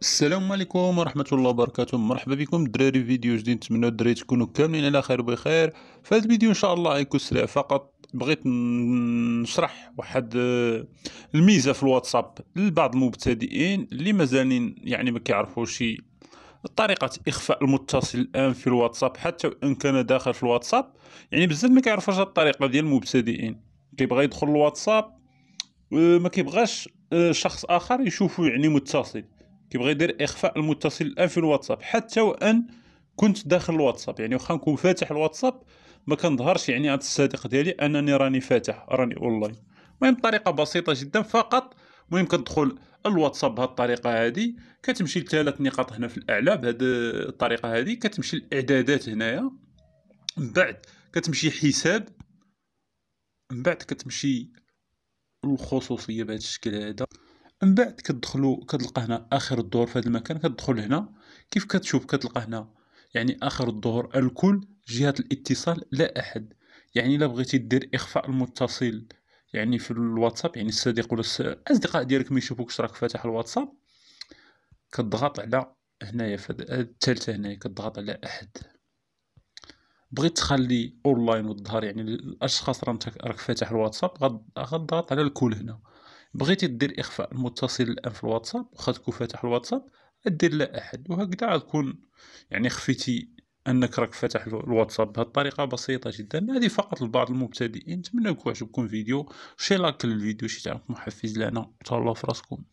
السلام عليكم ورحمة الله وبركاته مرحبا بكم دراري فيديو جديد نتمنى الدراري تكونوا كاملين على خير وبخير في هذا الفيديو ان شاء الله غيكون سريع فقط بغيت نشرح واحد آه، الميزة في الواتساب لبعض المبتدئين اللي مازالين يعني ما كيعرفوش طريقة إخفاء المتصل الآن في الواتساب حتى وإن كان داخل في الواتساب يعني بزاف ما كيعرفوش الطريقة ديال المبتدئين كيبغى يدخل الواتساب آه، ما كيبغاش آه، شخص آخر يشوفه يعني متصل كيبغي يدير اخفاء المتصل الان في الواتساب حتى وان كنت داخل الواتساب يعني واخا نكون فاتح الواتساب ما كنظهرش يعني عند الصديق ديالي انني راني فاتح راني اونلاين المهم طريقه بسيطه جدا فقط المهم كتدخل الواتساب بهذه الطريقه هذه كتمشي لثلاث نقاط هنا في الاعلى بهذه الطريقه هذه كتمشي الاعدادات هنايا من بعد كتمشي حساب من بعد كتمشي الخصوصيه بهذا الشكل هذا من بعد كتدخلوا كتلقى هنا اخر الدور في هذا المكان كتدخل هنا كيف كتشوف كتلقى هنا يعني اخر الدور الكل جهه الاتصال لا احد يعني الا بغيتي دير اخفاء المتصل يعني في الواتساب يعني الصديق ولا الاصدقاء ديالك ما يشوفوكش راك فاتح الواتساب كتضغط على هنايا في الثالثه هنايا كتضغط على احد بغيت تخلي اونلاين والظهر يعني الاشخاص راك فاتح الواتساب غتضغط على الكل هنا بغيتي دير اخفاء المتصل الان في الواتساب واخا تكون فاتح الواتساب دير لا احد وهكذا غتكون يعني خفيتي انك راك فاتح الواتساب بهذه الطريقه بسيطه جدا هذه فقط لبعض المبتدئين نتمنى يكون عجبكم الفيديو شي لاك للفيديو شي تعليق محفز لنا تهلاو في راسكم